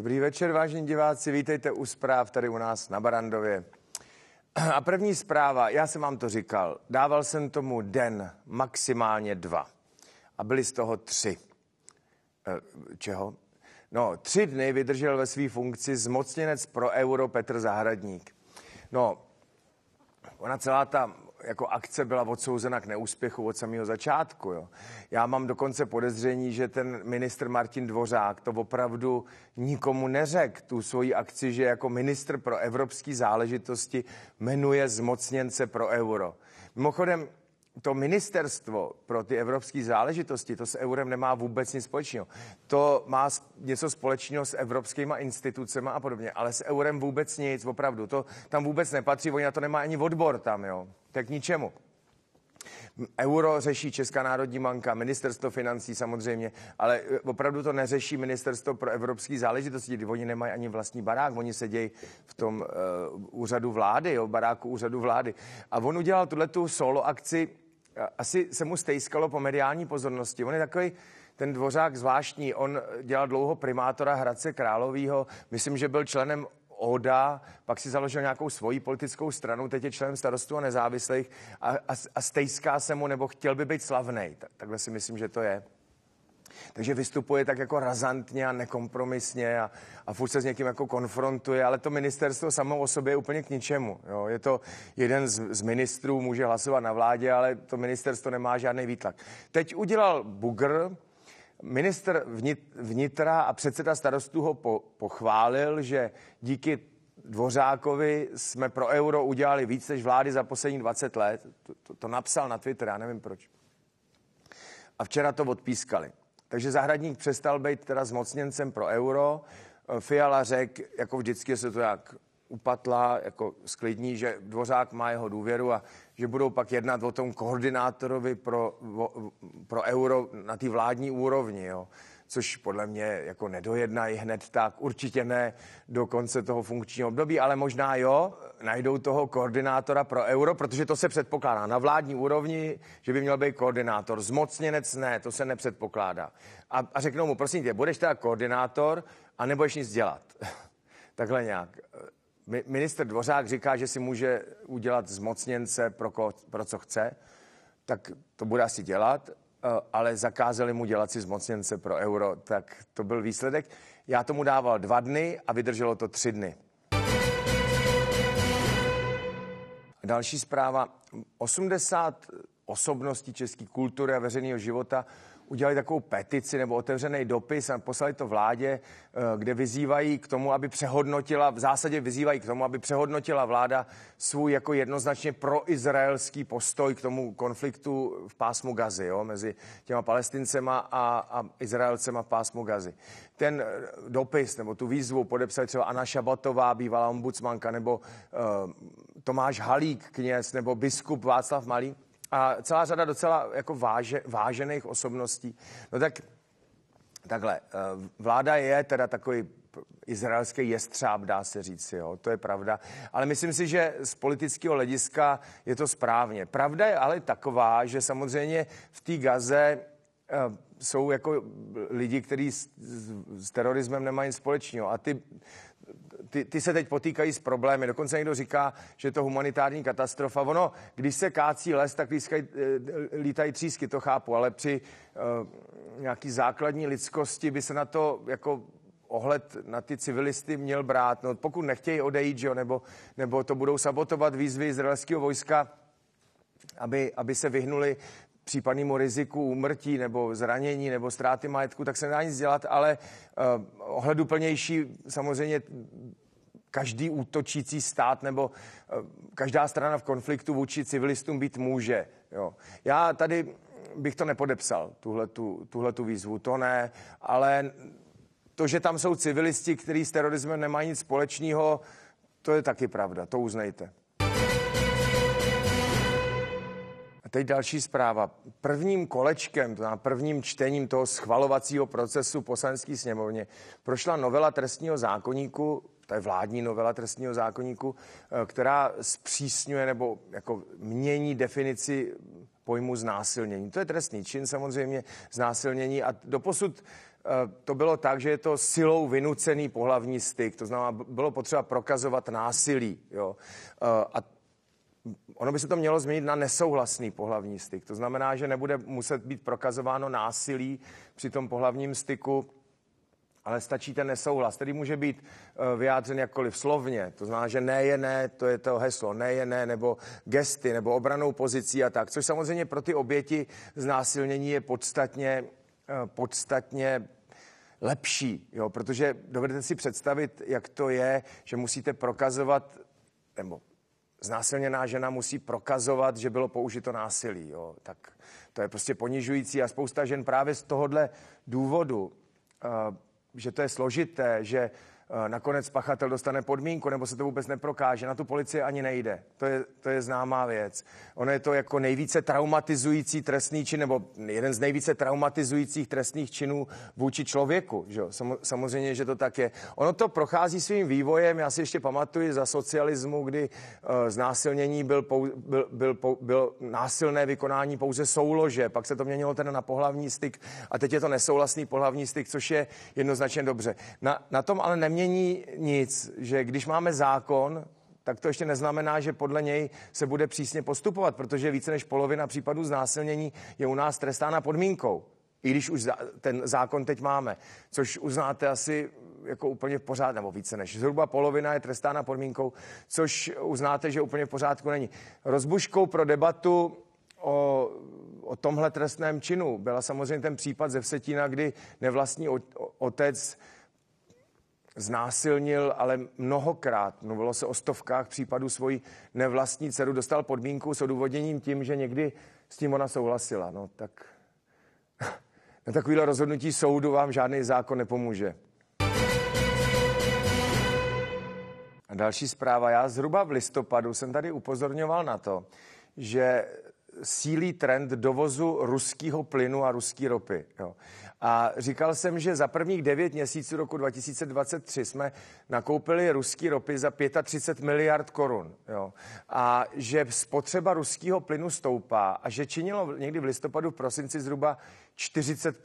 Dobrý večer, vážení diváci, vítejte u zpráv tady u nás na Barandově. A první zpráva, já jsem vám to říkal, dával jsem tomu den, maximálně dva. A byly z toho tři. E, čeho? No, tři dny vydržel ve své funkci zmocněnec pro euro Petr Zahradník. No, ona celá ta jako akce byla odsouzena k neúspěchu od samého začátku. Jo. Já mám dokonce podezření, že ten ministr Martin Dvořák to opravdu nikomu neřekl, tu svoji akci, že jako ministr pro evropské záležitosti jmenuje zmocněnce pro euro. Mimochodem, to ministerstvo pro ty evropské záležitosti, to s eurem nemá vůbec nic společného. To má něco společného s evropskýma institucemi a podobně, ale s eurem vůbec nic, opravdu. To tam vůbec nepatří, oni na to nemá ani odbor tam, jo. Tak ničemu. Euro řeší Česká národní banka, ministerstvo financí samozřejmě, ale eh, opravdu to neřeší ministerstvo pro evropské záležitosti, kdy oni nemají ani vlastní barák, oni sedějí v tom uh, úřadu vlády, jo, baráku úřadu vlády. A on udělal tuhle tu solo akci, eh, asi se mu stejskalo po mediální pozornosti. On je takový, ten dvořák zvláštní, on dělal dlouho primátora Hradce Králového, myslím, že byl členem Oda, pak si založil nějakou svoji politickou stranu, teď je členem starostů a nezávislých a, a, a stejská se mu, nebo chtěl by být slavný. Tak, takhle si myslím, že to je. Takže vystupuje tak jako razantně a nekompromisně a, a furt se s někým jako konfrontuje, ale to ministerstvo samo o sobě je úplně k ničemu. Jo. Je to jeden z, z ministrů, může hlasovat na vládě, ale to ministerstvo nemá žádný výtlak. Teď udělal Bugr, Minister vnitra a předseda starostů ho po, pochválil, že díky Dvořákovi jsme pro euro udělali víc než vlády za poslední 20 let. To, to, to napsal na Twitter, já nevím proč. A včera to odpískali. Takže zahradník přestal být teda zmocněncem pro euro. Fiala řekl, jako vždycky se to jak upatla, jako sklidní, že Dvořák má jeho důvěru a že budou pak jednat o tom koordinátorovi pro, o, pro euro na té vládní úrovni, jo. což podle mě jako nedojednají hned tak, určitě ne do konce toho funkčního období, ale možná jo, najdou toho koordinátora pro euro, protože to se předpokládá na vládní úrovni, že by měl být koordinátor. Zmocněnec ne, to se nepředpokládá. A, a řeknou mu, prosím tě, budeš teda koordinátor a nebudeš nic dělat. Takhle nějak. Minister Dvořák říká, že si může udělat zmocněnce pro, ko, pro co chce, tak to bude asi dělat, eh, ale zakázali mu dělat si zmocněnce pro euro, tak to byl výsledek. Já tomu dával dva dny a vydrželo to tři dny. Další zpráva. 80 osobností české kultury a veřejného života udělali takovou petici nebo otevřený dopis a poslali to vládě, eh, kde vyzývají k tomu, aby přehodnotila, v zásadě vyzývají k tomu, aby přehodnotila vláda svůj jako jednoznačně proizraelský postoj k tomu konfliktu v pásmu Gazy, jo, mezi těma palestincema a, a Izraelcema v pásmu Gazy. Ten eh, dopis nebo tu výzvu podepsali třeba Anna Šabatová, bývalá ombudsmanka, nebo uh, Tomáš Halík, kněz, nebo biskup Václav Malý a celá řada docela jako váže, vážených osobností. No tak takhle, eh, vláda je teda takový izraelský jestřáb, dá se říct, jo, to je pravda. Ale myslím si, že z politického hlediska je to správně. Pravda je ale taková, že samozřejmě v té gaze eh, jsou jako lidi, kteří s, s, s terorismem nemají společného. A ty ty, ty se teď potýkají s problémy. Dokonce někdo říká, že je to humanitární katastrofa. Ono, když se kácí les, tak lískaj, eh, lítají třísky, to chápu, ale při uh, nějaký základní lidskosti by se na to jako ohled na ty civilisty měl brát. No, pokud nechtějí odejít, že jo, nebo, nebo to budou sabotovat výzvy izraelského vojska, aby, aby se vyhnuli případnému riziku úmrtí nebo zranění nebo ztráty majetku, tak se nedá nic dělat, ale uh, ohleduplnější samozřejmě každý útočící stát nebo uh, každá strana v konfliktu vůči civilistům být může. Jo. Já tady bych to nepodepsal, tuhle tu výzvu, to ne, ale to, že tam jsou civilisti, kteří s terorismem nemají nic společného, to je taky pravda, to uznejte. teď další zpráva. Prvním kolečkem, to prvním čtením toho schvalovacího procesu poslanecké sněmovně prošla novela trestního zákoníku, to je vládní novela trestního zákoníku, eh, která zpřísňuje nebo jako mění definici pojmu znásilnění. To je trestný čin samozřejmě, znásilnění a doposud eh, to bylo tak, že je to silou vynucený pohlavní styk, to znamená, bylo potřeba prokazovat násilí. Jo? Eh, a ono by se to mělo změnit na nesouhlasný pohlavní styk. To znamená, že nebude muset být prokazováno násilí při tom pohlavním styku, ale stačí ten nesouhlas, který může být eh, vyjádřen jakkoliv slovně. To znamená, že ne je ne, to je to heslo, ne je ne, nebo gesty, nebo obranou pozicí a tak. Což samozřejmě pro ty oběti znásilnění je podstatně, eh, podstatně lepší, jo? protože dovedete si představit, jak to je, že musíte prokazovat nebo znásilněná žena musí prokazovat, že bylo použito násilí. Jo. Tak to je prostě ponižující a spousta žen právě z tohohle důvodu, eh, že to je složité, že Eh, nakonec pachatel dostane podmínku nebo se to vůbec neprokáže, na tu policie ani nejde. To je, to je známá věc. Ono je to jako nejvíce traumatizující trestný čin nebo jeden z nejvíce traumatizujících trestných činů vůči člověku. Že? Samozřejmě, že to tak je. Ono to prochází svým vývojem. Já si ještě pamatuju za socialismu, kdy eh, znásilnění byl, pou, byl, byl, byl, byl násilné vykonání pouze soulože, pak se to měnilo teda na pohlavní styk a teď je to nesouhlasný pohlavní styk, což je jednoznačně dobře. Na, na tom ale nemě nemění nic, že když máme zákon, tak to ještě neznamená, že podle něj se bude přísně postupovat, protože více než polovina případů znásilnění je u nás trestána podmínkou, i když už ten zákon teď máme, což uznáte asi jako úplně v pořádku, nebo více než zhruba polovina je trestána podmínkou, což uznáte, že úplně v pořádku není. Rozbuškou pro debatu o, o tomhle trestném činu byla samozřejmě ten případ ze Vsetína, kdy nevlastní otec znásilnil, ale mnohokrát, mluvilo se o stovkách případů, svoji nevlastní dceru dostal podmínku s odůvodněním tím, že někdy s tím ona souhlasila. No tak na takovýhle rozhodnutí soudu vám žádný zákon nepomůže. A další zpráva. Já zhruba v listopadu jsem tady upozorňoval na to, že sílí trend dovozu ruského plynu a ruské ropy. Jo. A říkal jsem, že za prvních devět měsíců roku 2023 jsme nakoupili ruský ropy za 35 miliard korun. Jo. A že spotřeba ruského plynu stoupá a že činilo někdy v listopadu, v prosinci zhruba 40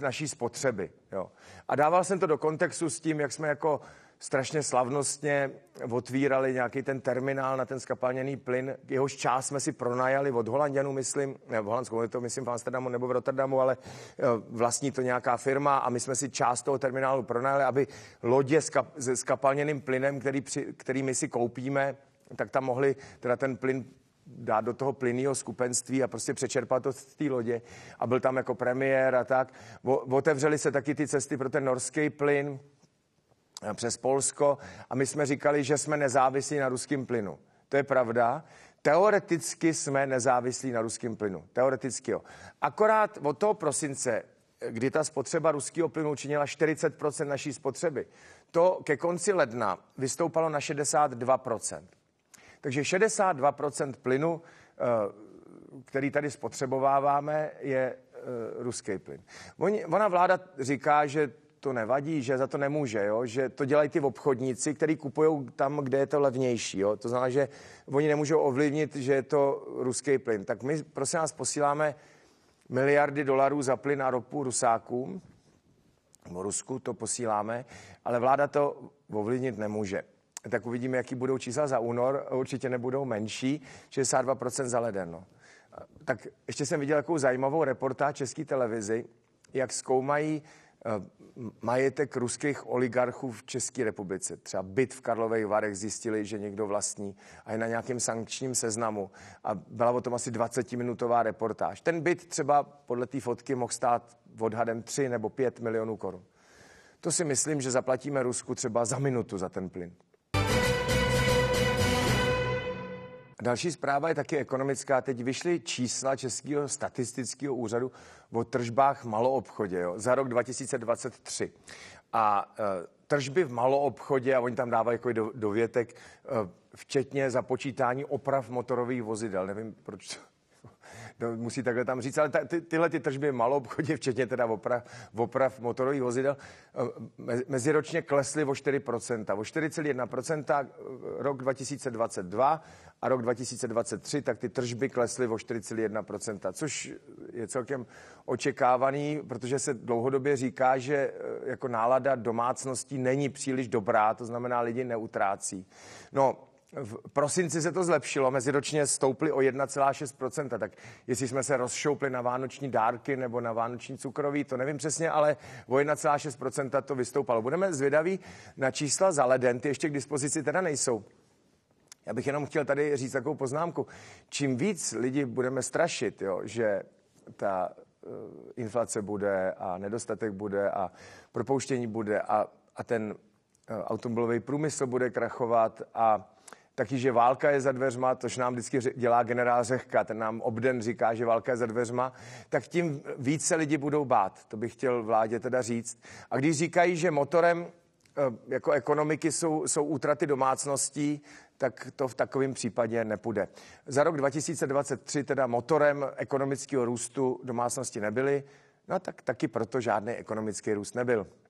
naší spotřeby. Jo. A dával jsem to do kontextu s tím, jak jsme jako strašně slavnostně otvírali nějaký ten terminál na ten skapalněný plyn. Jehož část jsme si pronajali od Holandianů, myslím, ne, v Holandsku, to myslím v Amsterdamu nebo v Rotterdamu, ale eh, vlastní to nějaká firma a my jsme si část toho terminálu pronajali, aby lodě s, kap, s kapalněným plynem, který, při, který my si koupíme, tak tam mohli teda ten plyn dát do toho plynního skupenství a prostě přečerpat to z té lodě. A byl tam jako premiér a tak. O, otevřeli se taky ty cesty pro ten norský plyn, Eh, přes Polsko a my jsme říkali, že jsme nezávislí na ruském plynu. To je pravda. Teoreticky jsme nezávislí na ruském plynu. Teoreticky jo. Akorát od toho prosince, eh, kdy ta spotřeba ruského plynu činila 40% naší spotřeby, to ke konci ledna vystoupalo na 62%. Takže 62% plynu, eh, který tady spotřebováváme, je ruský plyn. Ona vláda říká, že to nevadí, že za to nemůže, jo? že to dělají ty obchodníci, kteří kupují tam, kde je to levnější. Jo? To znamená, že oni nemůžou ovlivnit, že je to ruský plyn. Tak my, prosím nás, posíláme miliardy dolarů za plyn a ropu Rusákům, nebo Rusku to posíláme, ale vláda to ovlivnit nemůže. Tak uvidíme, jaký budou čísla za únor. Určitě nebudou menší, 62% za leden. No. Tak ještě jsem viděl takovou zajímavou reportáž České televizi, jak zkoumají eh, majetek ruských oligarchů v České republice. Třeba byt v Karlových Varech zjistili, že někdo vlastní a je na nějakém sankčním seznamu. A byla o tom asi 20-minutová reportáž. Ten byt třeba podle té fotky mohl stát odhadem 3 nebo 5 milionů korun. To si myslím, že zaplatíme Rusku třeba za minutu za ten plyn. Další zpráva je taky ekonomická. Teď vyšly čísla Českého statistického úřadu o tržbách v maloobchodě jo, za rok 2023. A e, tržby v maloobchodě, a oni tam dávají jako do, dovětek, e, včetně započítání oprav motorových vozidel. Nevím, proč to no, musí takhle tam říct, ale ta, ty, tyhle ty tržby malou obchodě, včetně teda oprav, oprav motorových vozidel, eh, meziročně klesly o 4%, o 4,1% eh, rok 2022 a rok 2023, tak ty tržby klesly o 4,1%, což je celkem očekávaný, protože se dlouhodobě říká, že eh, jako nálada domácností není příliš dobrá, to znamená, lidi neutrácí. No, v prosinci se to zlepšilo, meziročně stouply o 1,6%, tak jestli jsme se rozšoupli na vánoční dárky nebo na vánoční cukroví, to nevím přesně, ale o 1,6% to vystoupalo. Budeme zvědaví na čísla za leden, ty ještě k dispozici teda nejsou. Já bych jenom chtěl tady říct takovou poznámku. Čím víc lidi budeme strašit, jo, že ta uh, inflace bude a nedostatek bude a propouštění bude a, a ten uh, automobilový průmysl bude krachovat a Taky, že válka je za dveřma, tož nám vždycky dělá generál Řehka, ten nám obden říká, že válka je za dveřma, tak tím více lidi budou bát. To bych chtěl vládě teda říct. A když říkají, že motorem eh, jako ekonomiky jsou, jsou útraty domácností, tak to v takovém případě nepůjde. Za rok 2023 teda motorem ekonomického růstu domácnosti nebyly, no tak taky proto žádný ekonomický růst nebyl.